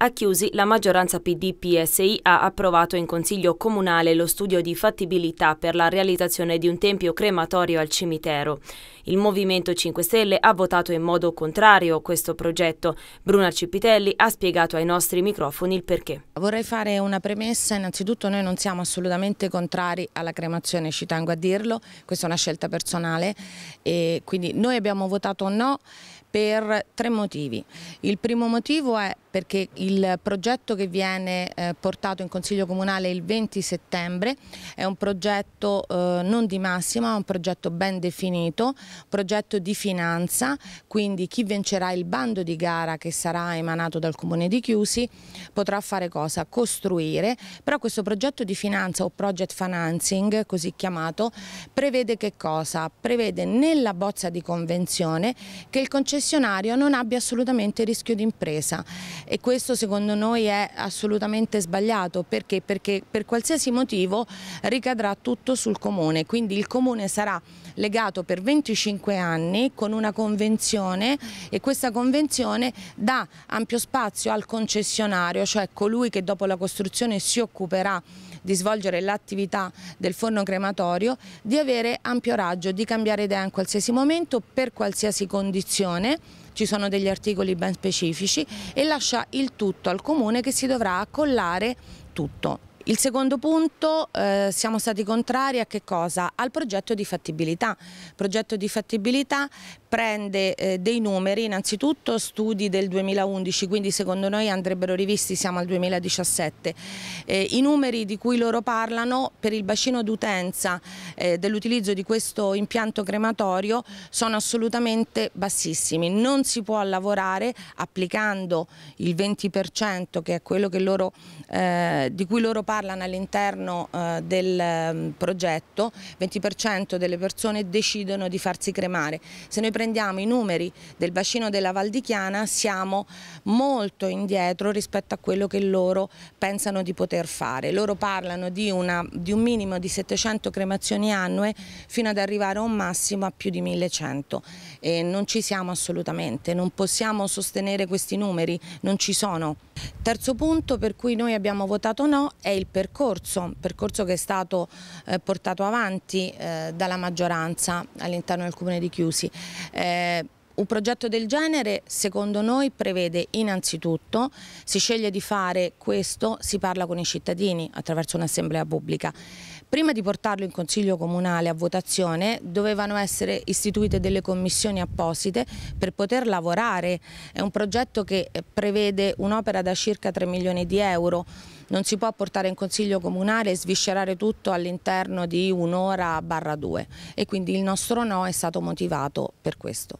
A Chiusi la maggioranza PD-PSI ha approvato in Consiglio Comunale lo studio di fattibilità per la realizzazione di un tempio crematorio al cimitero. Il Movimento 5 Stelle ha votato in modo contrario a questo progetto. Bruna Cipitelli ha spiegato ai nostri microfoni il perché. Vorrei fare una premessa, innanzitutto noi non siamo assolutamente contrari alla cremazione, ci tengo a dirlo, questa è una scelta personale e quindi noi abbiamo votato no per tre motivi. Il primo motivo è perché Il il progetto che viene eh, portato in Consiglio Comunale il 20 settembre è un progetto eh, non di massima, ma un progetto ben definito, progetto di finanza, quindi chi vincerà il bando di gara che sarà emanato dal Comune di Chiusi potrà fare cosa? Costruire, però questo progetto di finanza o project financing così chiamato prevede che cosa? Prevede nella bozza di convenzione che il concessionario non abbia assolutamente rischio di impresa e questo secondo noi è assolutamente sbagliato perché? perché per qualsiasi motivo ricadrà tutto sul comune, quindi il comune sarà legato per 25 anni con una convenzione e questa convenzione dà ampio spazio al concessionario, cioè colui che dopo la costruzione si occuperà di svolgere l'attività del forno crematorio, di avere ampio raggio, di cambiare idea in qualsiasi momento, per qualsiasi condizione ci sono degli articoli ben specifici e lascia il tutto al comune che si dovrà accollare tutto. Il secondo punto, eh, siamo stati contrari a che cosa? Al progetto di fattibilità. Progetto di fattibilità prende eh, dei numeri, innanzitutto studi del 2011, quindi secondo noi andrebbero rivisti, siamo al 2017. Eh, I numeri di cui loro parlano per il bacino d'utenza eh, dell'utilizzo di questo impianto crematorio sono assolutamente bassissimi, non si può lavorare applicando il 20% che è quello che loro, eh, di cui loro parlano all'interno eh, del ehm, progetto, 20% delle persone decidono di farsi cremare. Se noi prendiamo i numeri del bacino della Val di Chiana siamo molto indietro rispetto a quello che loro pensano di poter fare. Loro parlano di, una, di un minimo di 700 cremazioni annue fino ad arrivare a un massimo a più di 1100 e non ci siamo assolutamente, non possiamo sostenere questi numeri, non ci sono. Terzo punto per cui noi abbiamo votato no è il percorso, percorso che è stato eh, portato avanti eh, dalla maggioranza all'interno del Comune di Chiusi. É, Un progetto del genere secondo noi prevede innanzitutto, si sceglie di fare questo, si parla con i cittadini attraverso un'assemblea pubblica. Prima di portarlo in Consiglio Comunale a votazione dovevano essere istituite delle commissioni apposite per poter lavorare. È un progetto che eh, prevede un'opera da circa 3 milioni di euro. Non si può portare in Consiglio Comunale e sviscerare tutto all'interno di un'ora barra due e quindi il nostro no è stato motivato per questo.